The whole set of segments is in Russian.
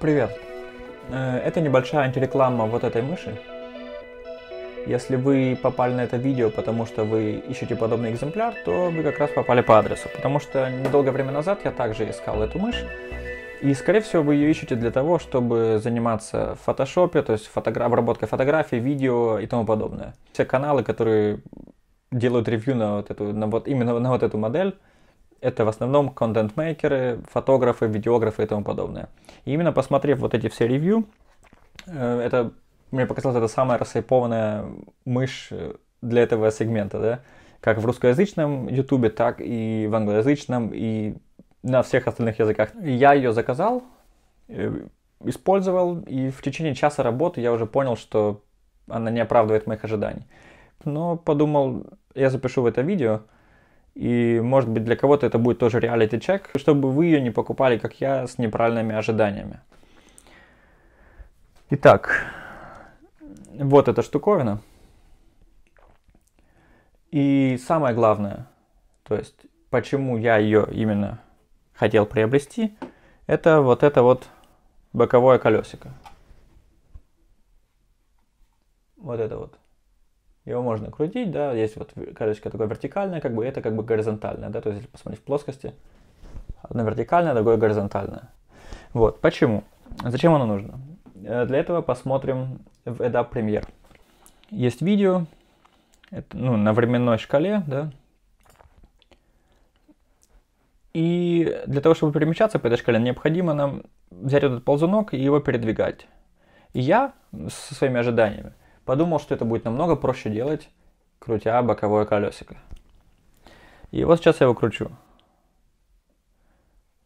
Привет. Э, это небольшая антиреклама вот этой мыши. Если вы попали на это видео, потому что вы ищете подобный экземпляр, то вы как раз попали по адресу. Потому что недолгое время назад я также искал эту мышь. И, скорее всего, вы ее ищете для того, чтобы заниматься в фотошопе, то есть фотогра... обработкой фотографий, видео и тому подобное. Все каналы, которые делают ревью на вот эту, на вот, именно на вот эту модель, это в основном контент-мейкеры, фотографы, видеографы и тому подобное. И именно посмотрев вот эти все ревью, э, это, мне показалось, это самая рассыпованная мышь э, для этого сегмента, да? Как в русскоязычном ютубе, так и в англоязычном, и на всех остальных языках. Я ее заказал, э, использовал, и в течение часа работы я уже понял, что она не оправдывает моих ожиданий. Но подумал, я запишу в это видео, и, может быть, для кого-то это будет тоже реалити-чек, чтобы вы ее не покупали, как я, с неправильными ожиданиями. Итак, вот эта штуковина. И самое главное, то есть, почему я ее именно хотел приобрести, это вот это вот боковое колесико. Вот это вот его можно крутить, да, есть вот колечко такое вертикальное, как бы, это как бы горизонтальное, да, то есть если посмотреть в плоскости, одно вертикальное, другое горизонтальное. Вот, почему? Зачем оно нужно? Э, для этого посмотрим в Adobe Premiere. Есть видео, это, ну, на временной шкале, да, и для того, чтобы перемещаться по этой шкале, необходимо нам взять этот ползунок и его передвигать. И я со своими ожиданиями Подумал, что это будет намного проще делать, крутя боковое колесико. И вот сейчас я его кручу.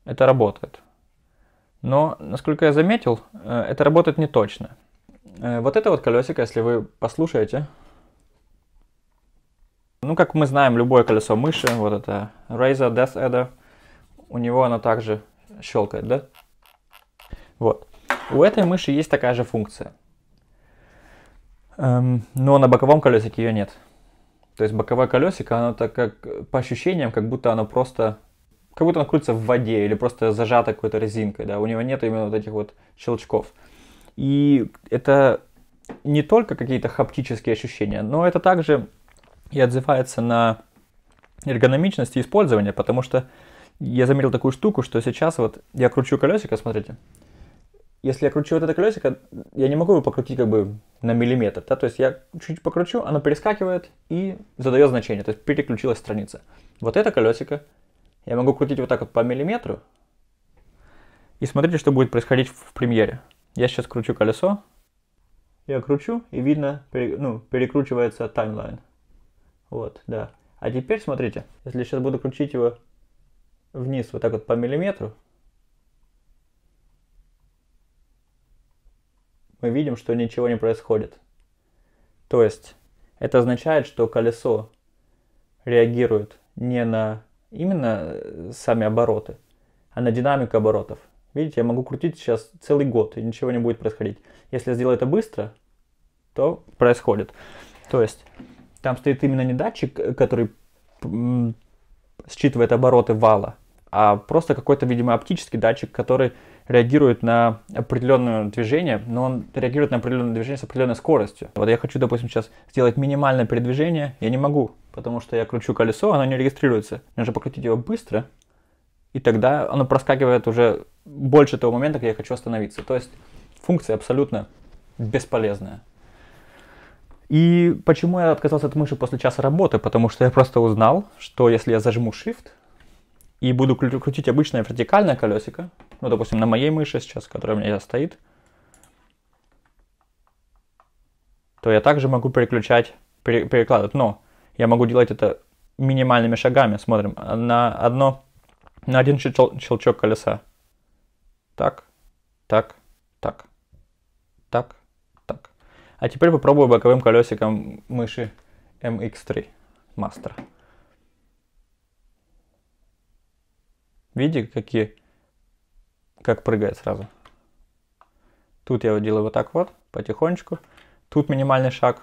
Это работает. Но, насколько я заметил, э, это работает не точно. Э, вот это вот колесико, если вы послушаете, ну, как мы знаем, любое колесо мыши, вот это Razer Death Adder, у него оно также щелкает, да? Вот. У этой мыши есть такая же функция – Эм, но на боковом колесике ее нет. То есть боковое колесико, оно так как по ощущениям, как будто оно просто как будто оно крутится в воде или просто зажато какой-то резинкой, да, у него нет именно вот этих вот щелчков. И это не только какие-то хаптические ощущения, но это также и отзывается на эргономичности использования, потому что я заметил такую штуку, что сейчас вот я кручу колесико, смотрите, если я кручу вот это колесико, я не могу его покрутить как бы на миллиметр, да, то есть я чуть-чуть покручу, оно перескакивает и задает значение, то есть переключилась страница. Вот это колесико я могу крутить вот так вот по миллиметру, и смотрите, что будет происходить в премьере. Я сейчас кручу колесо, я кручу, и видно, пере, ну, перекручивается таймлайн. Вот, да. А теперь смотрите, если я сейчас буду крутить его вниз вот так вот по миллиметру, мы видим, что ничего не происходит. То есть это означает, что колесо реагирует не на именно э, сами обороты, а на динамику оборотов. Видите, я могу крутить сейчас целый год, и ничего не будет происходить. Если я сделаю это быстро, то происходит. То есть там стоит именно не датчик, э, который считывает обороты вала, а просто какой-то, видимо, оптический датчик, который реагирует на определенное движение, но он реагирует на определенное движение с определенной скоростью. Вот я хочу, допустим, сейчас сделать минимальное передвижение, я не могу, потому что я кручу колесо, оно не регистрируется. Мне нужно покрутить его быстро, и тогда оно проскакивает уже больше того момента, когда я хочу остановиться. То есть функция абсолютно бесполезная. И почему я отказался от мыши после часа работы? Потому что я просто узнал, что если я зажму Shift, и буду крутить обычное вертикальное колесико, ну, допустим, на моей мыши сейчас, которая у меня стоит, то я также могу переключать, пере, перекладывать. Но я могу делать это минимальными шагами. Смотрим, а, на одно, на один щел, щелчок колеса. Так, так, так, так, так. А теперь попробую боковым колесиком мыши MX3 Master. Видите, какие, как прыгает сразу. Тут я его делаю вот так вот, потихонечку. Тут минимальный шаг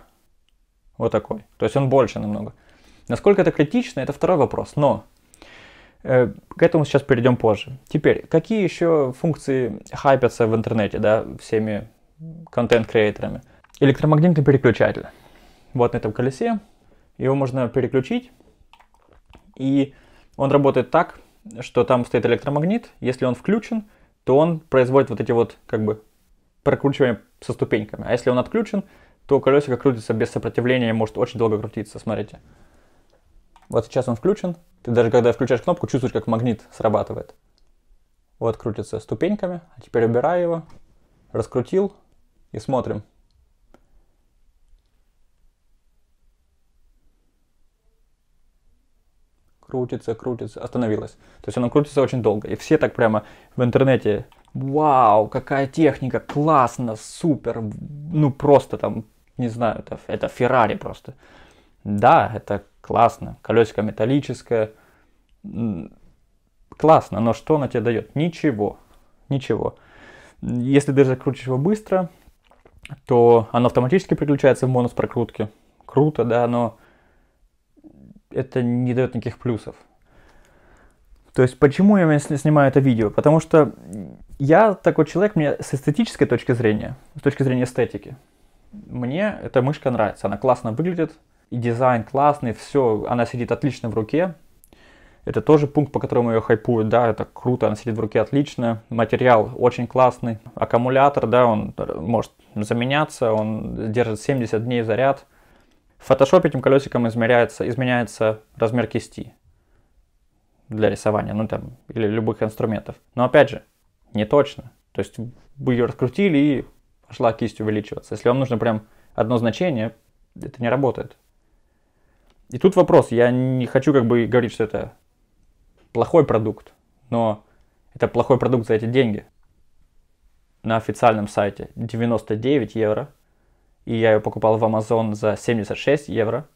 вот такой. То есть он больше намного. Насколько это критично, это второй вопрос. Но э, к этому сейчас перейдем позже. Теперь, какие еще функции хайпятся в интернете, да, всеми контент-креаторами? Электромагнитный переключатель. Вот на этом колесе. Его можно переключить. И он работает так, что там стоит электромагнит. Если он включен, то он производит вот эти вот как бы прокручивания со ступеньками. А если он отключен, то колесико крутится без сопротивления и может очень долго крутиться, смотрите. Вот сейчас он включен. Ты даже когда включаешь кнопку, чувствуешь, как магнит срабатывает. Вот крутится ступеньками. А теперь убираю его, раскрутил и смотрим. крутится, крутится, остановилась. То есть она крутится очень долго. И все так прямо в интернете, вау, какая техника, классно, супер, ну просто там, не знаю, это, это Феррари просто. Да, это классно, колесико металлическое, классно, но что она тебе дает? Ничего, ничего. Если ты закрутишь его быстро, то оно автоматически переключается в бонус прокрутки. Круто, да, но это не дает никаких плюсов. То есть почему я снимаю это видео? Потому что я такой человек, мне с эстетической точки зрения, с точки зрения эстетики, мне эта мышка нравится, она классно выглядит, и дизайн классный, все, она сидит отлично в руке. Это тоже пункт, по которому ее хайпуют, да, это круто, она сидит в руке отлично, материал очень классный, аккумулятор, да, он э, может заменяться, он держит 70 дней заряд, в Photoshop этим колесиком измеряется, изменяется размер кисти для рисования, ну там, или любых инструментов. Но опять же, не точно. То есть вы ее раскрутили и пошла кисть увеличиваться. Если вам нужно прям одно значение, это не работает. И тут вопрос, я не хочу как бы говорить, что это плохой продукт, но это плохой продукт за эти деньги. На официальном сайте 99 евро – и я ее покупал в Amazon за 76 евро.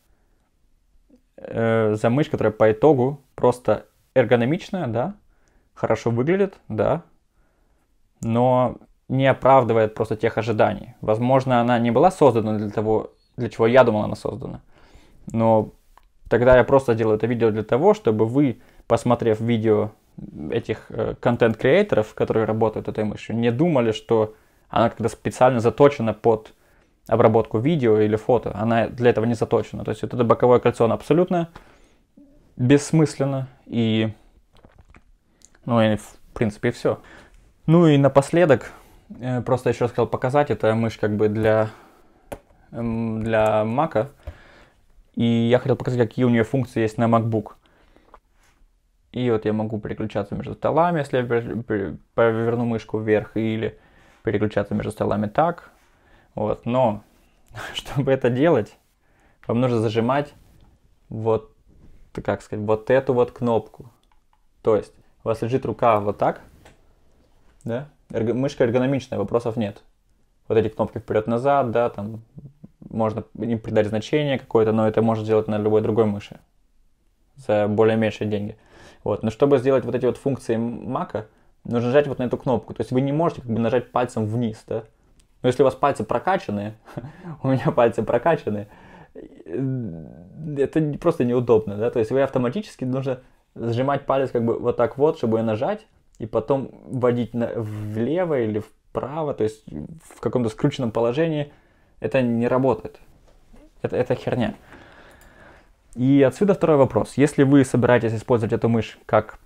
Э, за мышь, которая по итогу просто эргономичная, да, хорошо выглядит, да, но не оправдывает просто тех ожиданий. Возможно, она не была создана для того, для чего я думал, она создана. Но тогда я просто делаю это видео для того, чтобы вы, посмотрев видео этих э, контент-креаторов, которые работают этой мышью, не думали, что она когда специально заточена под обработку видео или фото. Она для этого не заточена. То есть вот это боковое кольцо, оно абсолютно бессмысленно. И, ну, и в принципе, все. Ну и напоследок, э, просто еще раз хотел показать, это мышь как бы для, эм, для Mac. И я хотел показать, какие у нее функции есть на MacBook. И вот я могу переключаться между столами, если я поверну мышку вверх, или переключаться между столами так. Вот, но чтобы это делать, вам нужно зажимать вот, как сказать, вот эту вот кнопку. То есть у вас лежит рука вот так, да? Эрго мышка эргономичная, вопросов нет. Вот эти кнопки вперед-назад, да, там можно им придать значение какое-то, но это можно сделать на любой другой мыши за более меньшие деньги. Вот. Но чтобы сделать вот эти вот функции мака, нужно нажать вот на эту кнопку. То есть вы не можете как бы нажать пальцем вниз, да? Но ну, если у вас пальцы прокачаны, у меня пальцы прокачаны, это просто неудобно, да, то есть вы автоматически нужно сжимать палец как бы вот так вот, чтобы ее нажать, и потом вводить на, влево или вправо, то есть в каком-то скрученном положении, это не работает. Это, это херня. И отсюда второй вопрос. Если вы собираетесь использовать эту мышь как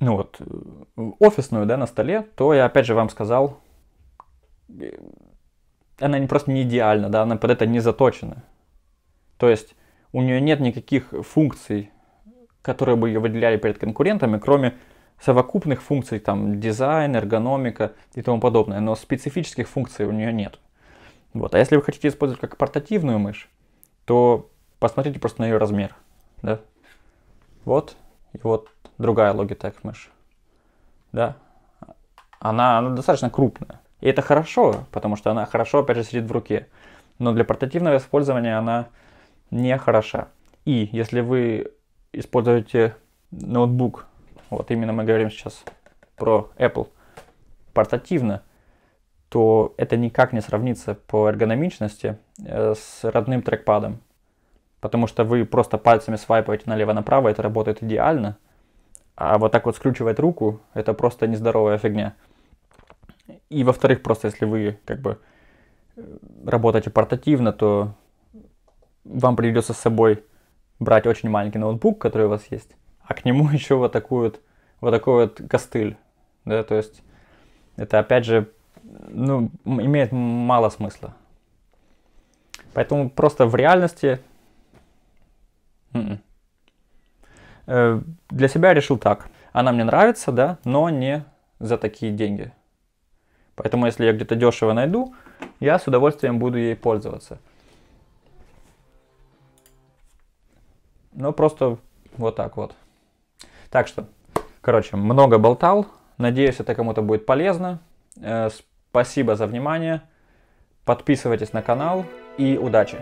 ну вот, э, офисную, да, на столе, то я опять же вам сказал, она просто не идеальна, да, она под это не заточена. То есть у нее нет никаких функций, которые бы ее выделяли перед конкурентами, кроме совокупных функций, там, дизайн, эргономика и тому подобное, но специфических функций у нее нет. Вот. А если вы хотите использовать как портативную мышь, то посмотрите просто на ее размер, да. Вот, и вот другая Logitech мышь, да. Она, она достаточно крупная. И это хорошо, потому что она хорошо, опять же, сидит в руке. Но для портативного использования она не хороша. И если вы используете ноутбук, вот именно мы говорим сейчас про Apple, портативно, то это никак не сравнится по эргономичности э, с родным трекпадом. Потому что вы просто пальцами свайпаете налево-направо, это работает идеально. А вот так вот скручивать руку, это просто нездоровая фигня. И во-вторых, просто если вы как бы э, работаете портативно, то вам придется с собой брать очень маленький ноутбук, который у вас есть, а к нему еще вот, такую вот, вот такой вот костыль. Да, то есть это опять же ну, имеет мало смысла. Поэтому просто в реальности м-м. э, для себя решил так. Она мне нравится, да, но не за такие деньги. Поэтому если я где-то дешево найду, я с удовольствием буду ей пользоваться. Но ну, просто вот так вот. Так что, короче, много болтал. Надеюсь, это кому-то будет полезно. Э, спасибо за внимание. Подписывайтесь на канал и удачи!